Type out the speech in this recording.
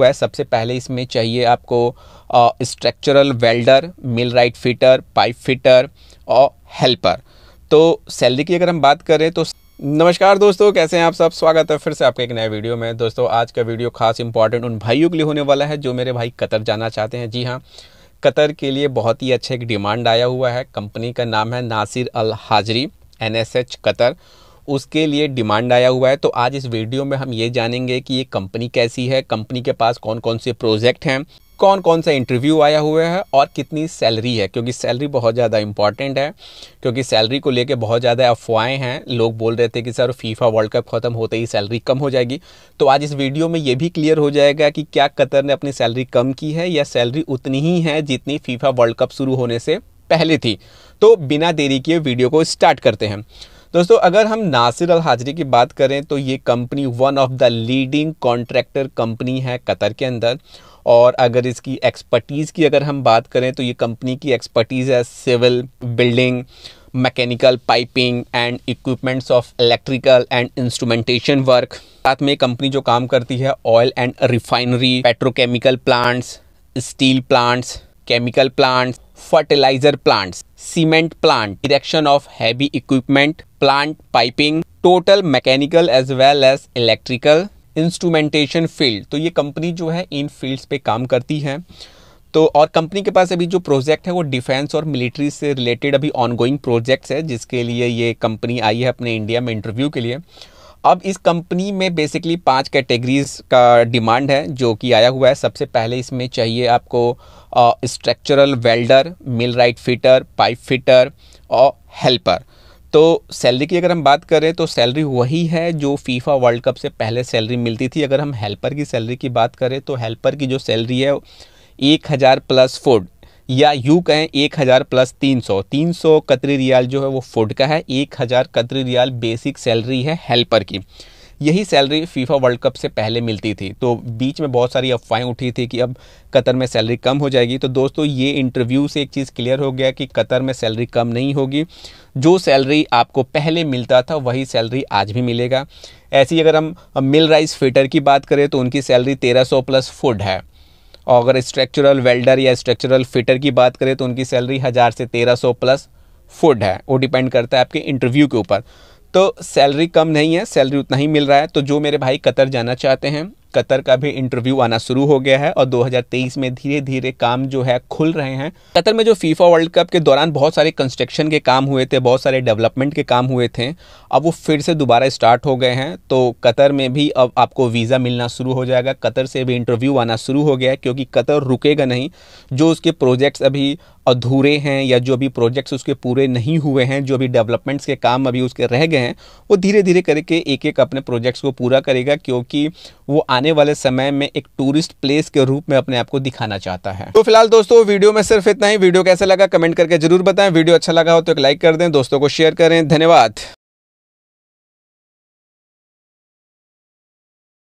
हुआ है सबसे पहले इसमें चाहिए आपको structural welder millwright fitter pipe fitter और हेल्पर तो सैलरी की अगर हम बात करें तो नमस्कार दोस्तों कैसे हैं आप सब स्वागत है फिर से आपके एक नए वीडियो में दोस्तों आज का वीडियो खास इंपॉर्टेंट उन भाइयों के लिए होने वाला है जो मेरे भाई कतर जाना चाहते हैं जी हाँ कतर के लिए बहुत ही अच्छा एक डिमांड आया हुआ है कंपनी का नाम है नासिर अल हाजरी एन कतर उसके लिए डिमांड आया हुआ है तो आज इस वीडियो में हम ये जानेंगे कि ये कंपनी कैसी है कंपनी के पास कौन कौन से प्रोजेक्ट हैं कौन कौन सा इंटरव्यू आया हुआ है और कितनी सैलरी है क्योंकि सैलरी बहुत ज़्यादा इंपॉर्टेंट है क्योंकि सैलरी को लेके बहुत ज़्यादा अफवाहें हैं लोग बोल रहे थे कि सर फीफा वर्ल्ड कप ख़त्म होते ही सैलरी कम हो जाएगी तो आज इस वीडियो में ये भी क्लियर हो जाएगा कि क्या कतर ने अपनी सैलरी कम की है या सैलरी उतनी ही है जितनी फीफा वर्ल्ड कप शुरू होने से पहले थी तो बिना देरी किए वीडियो को स्टार्ट करते हैं दोस्तों अगर हम नासिर अल हाजरी की बात करें तो ये company one of the leading contractor company है कतर के अंदर और अगर इसकी एक्सपर्टीज़ की अगर हम बात करें तो ये कंपनी की एक्सपर्टीज़ है civil building mechanical piping and equipments of electrical and instrumentation work साथ में कंपनी जो काम करती है oil and refinery petrochemical plants steel plants chemical plants fertiliser plant cement plant erection of heavy equipment plant piping total mechanical as well as electrical instrumentation field तो ये company जो है इन फील्ड्स पे काम करती है तो और कंपनी के पास अभी जो प्रोजेक्ट है वो डिफेंस और मिलिट्री से रिलेटेड अभी ऑनगोइंग प्रोजेक्ट्स है जिसके लिए ये कंपनी आई है अपने इंडिया में इंटरव्यू के लिए अब इस कंपनी में बेसिकली पांच कैटेगरीज का डिमांड है जो कि आया हुआ है सबसे पहले इसमें चाहिए आपको structural welder millwright fitter pipe fitter और हेल्पर तो सैलरी की अगर हम बात करें तो सैलरी वही है जो फीफा वर्ल्ड कप से पहले सैलरी मिलती थी अगर हम हेल्पर की सैलरी की बात करें तो हेल्पर की जो सैलरी है एक हज़ार प्लस फूड या यू कहें एक हज़ार प्लस तीन सौ तीन सौ कतरी रियाल जो है वो फूड का है एक हज़ार कतरी रियाल बेसिक सैलरी है हेल्पर की यही सैलरी फीफा वर्ल्ड कप से पहले मिलती थी तो बीच में बहुत सारी अफवाहें उठी थी कि अब कतर में सैलरी कम हो जाएगी तो दोस्तों ये इंटरव्यू से एक चीज़ क्लियर हो गया कि कतर में सैलरी कम नहीं होगी जो सैलरी आपको पहले मिलता था वही सैलरी आज भी मिलेगा ऐसी अगर हम मिल राइस फिटर की बात करें तो उनकी सैलरी तेरह प्लस फूड है और अगर स्ट्रक्चरल वेल्डर या स्ट्रक्चरल फिटर की बात करें तो उनकी सैलरी हज़ार से तेरह सौ प्लस फूड है वो डिपेंड करता है आपके इंटरव्यू के ऊपर तो सैलरी कम नहीं है सैलरी उतना ही मिल रहा है तो जो मेरे भाई कतर जाना चाहते हैं कतर का भी इंटरव्यू आना शुरू हो गया है और 2023 में धीरे धीरे काम जो है खुल रहे हैं कतर में जो फीफा वर्ल्ड कप के दौरान बहुत सारे कंस्ट्रक्शन के काम हुए थे बहुत सारे डेवलपमेंट के काम हुए थे अब वो फिर से दोबारा स्टार्ट हो गए हैं तो कतर में भी अब आपको वीज़ा मिलना शुरू हो जाएगा कतर से भी इंटरव्यू आना शुरू हो गया है क्योंकि कतर रुकेगा नहीं जो उसके प्रोजेक्ट्स अभी अधूरे हैं या जो अभी प्रोजेक्ट्स उसके पूरे नहीं हुए हैं जो अभी डेवलपमेंट्स के काम अभी उसके रह गए हैं वो धीरे धीरे करके एक एक अपने प्रोजेक्ट्स को पूरा करेगा क्योंकि वो आने वाले समय में एक टूरिस्ट प्लेस के रूप में अपने आप को दिखाना चाहता है तो फिलहाल दोस्तों वीडियो में सिर्फ इतना ही वीडियो कैसा लगा कमेंट करके जरूर बताएं वीडियो अच्छा लगा हो तो एक लाइक कर दें दोस्तों को शेयर करें धन्यवाद